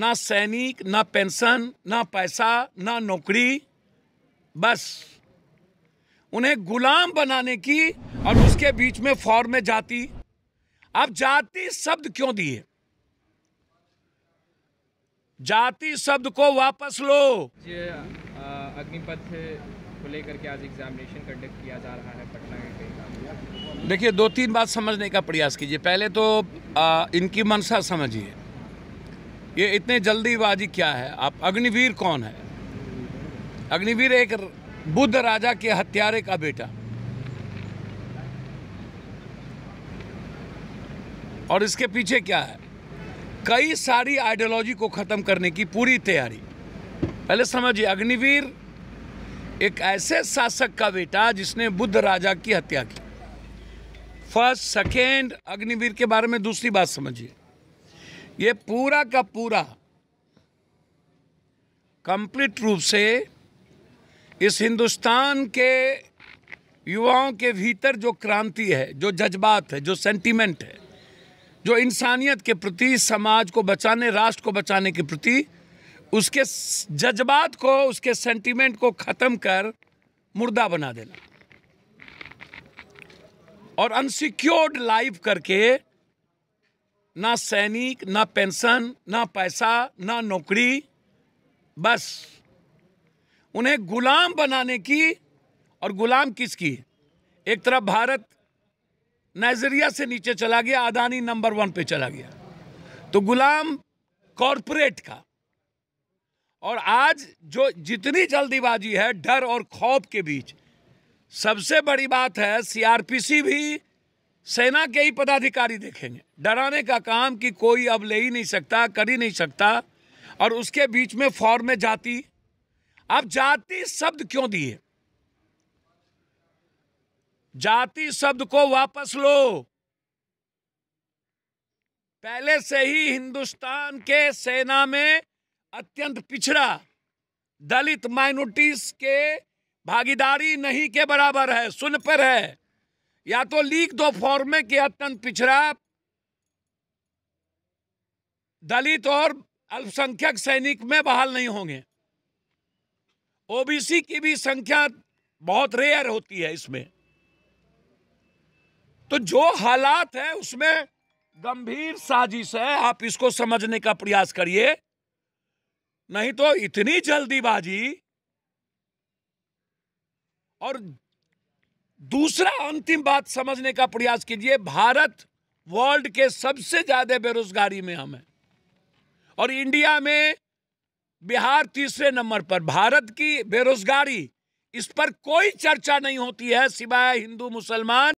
ना सैनिक ना पेंशन ना पैसा ना नौकरी बस उन्हें गुलाम बनाने की और उसके बीच में फॉर्म में जाति आप जाति शब्द क्यों दिए जाति शब्द को वापस लो अग्निपथ को लेकर के आज एग्जामिनेशन कंडक्ट किया जा रहा है पटना के देखिए दो तीन बात समझने का प्रयास कीजिए पहले तो आ, इनकी मनसा समझिए ये इतने जल्दीबाजी क्या है आप अग्निवीर कौन है अग्निवीर एक बुद्ध राजा के हत्यारे का बेटा और इसके पीछे क्या है कई सारी आइडियोलॉजी को ख़त्म करने की पूरी तैयारी पहले समझिए अग्निवीर एक ऐसे शासक का बेटा जिसने बुद्ध राजा की हत्या की फर्स्ट सेकेंड अग्निवीर के बारे में दूसरी बात समझिए ये पूरा का पूरा कंप्लीट रूप से इस हिंदुस्तान के युवाओं के भीतर जो क्रांति है जो जज्बात है जो सेंटीमेंट है जो इंसानियत के प्रति समाज को बचाने राष्ट्र को बचाने के प्रति उसके जज्बात को उसके सेंटीमेंट को ख़त्म कर मुर्दा बना देना और अनसिक्योर्ड लाइफ करके ना सैनिक ना पेंशन ना पैसा ना नौकरी बस उन्हें गुलाम बनाने की और गुलाम किसकी एक तरफ भारत नाइजीरिया से नीचे चला गया अदानी नंबर वन पे चला गया तो गुलाम कॉरपोरेट का और आज जो जितनी जल्दीबाजी है डर और खौफ के बीच सबसे बड़ी बात है सीआरपीसी भी सेना के ही पदाधिकारी देखेंगे डराने का काम कि कोई अब ले ही नहीं सकता कर ही नहीं सकता और उसके बीच में फॉर्म में जाति अब जाति शब्द क्यों दिए जाति शब्द को वापस लो पहले से ही हिंदुस्तान के सेना में अत्यंत पिछड़ा दलित माइनोरिटीज के भागीदारी नहीं के बराबर है सुन पर है या तो लीक दो फॉर्मे के अत्यंत पिछड़ा दलित और अल्पसंख्यक सैनिक में बहाल नहीं होंगे ओबीसी की भी संख्या बहुत रेयर होती है इसमें तो जो हालात है उसमें गंभीर साजिश है आप इसको समझने का प्रयास करिए नहीं तो इतनी जल्दीबाजी और दूसरा अंतिम बात समझने का प्रयास कीजिए भारत वर्ल्ड के सबसे ज़्यादा बेरोजगारी में हम हैं और इंडिया में बिहार तीसरे नंबर पर भारत की बेरोजगारी इस पर कोई चर्चा नहीं होती है सिवाय हिंदू मुसलमान